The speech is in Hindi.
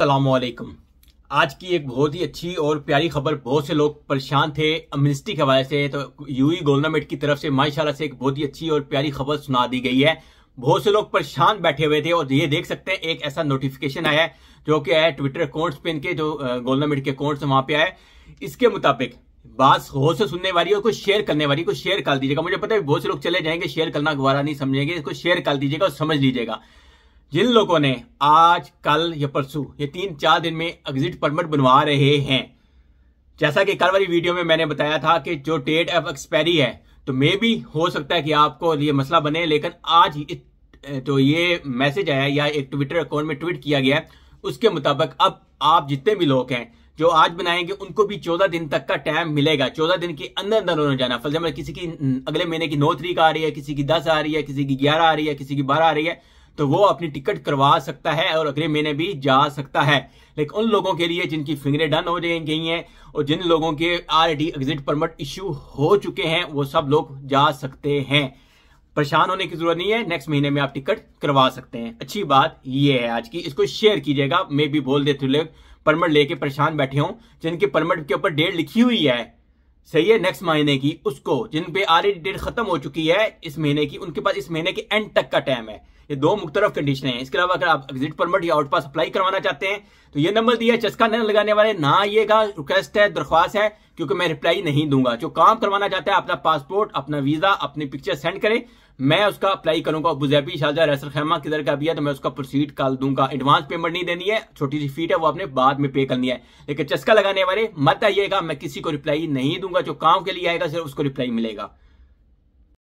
असलम आज की एक बहुत ही अच्छी और प्यारी खबर बहुत से लोग परेशान थे अमिनिस्ट्री के हवाले से तो यूई गवर्नमेंट e की तरफ से माशाला से एक बहुत ही अच्छी और प्यारी खबर सुना दी गई है बहुत से लोग परेशान बैठे हुए थे और ये देख सकते हैं एक ऐसा नोटिफिकेशन आया है जो कि आया ट्विटर अकाउंट्स पे इनके जो गवर्नमेंट के अकाउंट्स वहां पे आए इसके मुताबिक बात हो से सुनने वाली और कुछ शेयर करने वाली को शेयर कर दीजिएगा मुझे पता है बहुत से लोग चले जाएंगे शेयर करना गुबारा नहीं समझेंगे इसको शेयर कर दीजिएगा और समझ लीजिएगा जिन लोगों ने आज कल या परसों ये तीन चार दिन में एग्जिट परमिट बनवा रहे हैं जैसा कि कल वाली वीडियो में मैंने बताया था कि जो डेट ऑफ एक्सपायरी है तो मे भी हो सकता है कि आपको ये मसला बने लेकिन आज तो ये मैसेज आया या एक ट्विटर अकाउंट में ट्वीट किया गया उसके मुताबिक अब आप जितने भी लोग हैं जो आज बनाएंगे उनको भी चौदह दिन तक का टाइम मिलेगा चौदह दिन के अंदर अंदर उन्होंने जाना फॉर एग्जाम्पल किसी की अगले महीने की नौ तरीक आ रही है किसी की दस आ रही है किसी की ग्यारह आ रही है किसी की बारह आ रही है तो वो अपनी टिकट करवा सकता है और अगले महीने भी जा सकता है लेकिन उन लोगों के लिए जिनकी फिंगरें डन हो गई हैं और जिन लोगों के ऑलरेडी एग्जिट परमिट इश्यू हो चुके हैं वो सब लोग जा सकते हैं परेशान होने की जरूरत नहीं है नेक्स्ट महीने में आप टिकट करवा सकते हैं अच्छी बात ये है आज की इसको शेयर कीजिएगा मैं भी बोल देते लोग परमिट लेके परेशान बैठे हों जिनके परमिट के ऊपर डेट लिखी हुई है सही है नेक्स्ट महीने की उसको जिन पे ऑलरेडी डेट खत्म हो चुकी है इस महीने की उनके पास इस महीने के एंड तक का टाइम है ये दो मुख्तलिफ कंडीशन है इसके अलावा अगर आप विजिट परमिट या आउट पास अप्लाई करवाना चाहते हैं तो ये नंबर दिया चस्का न लगाने वाले ना आइएगा रिक्वेस्ट है दरख्वास्त है क्योंकि मैं रिप्लाई नहीं दूंगा जो काम करवाना चाहता है अपना पासपोर्ट अपना वीजा अपनी पिक्चर सेंड करें मैं उसका अप्लाई करूंगा बुजैबी शाहजा रसर खेमा किधर का भी है तो मैं उसका प्रोसीड कर दूंगा एडवांस पेमेंट नहीं देनी है छोटी सी फीट है वो आपने बाद में पे करनी है लेकिन चस्का लगाने वाले मत आइएगा मैं किसी को रिप्लाई नहीं दूंगा जो काम के लिए आएगा सिर्फ उसको रिप्लाई मिलेगा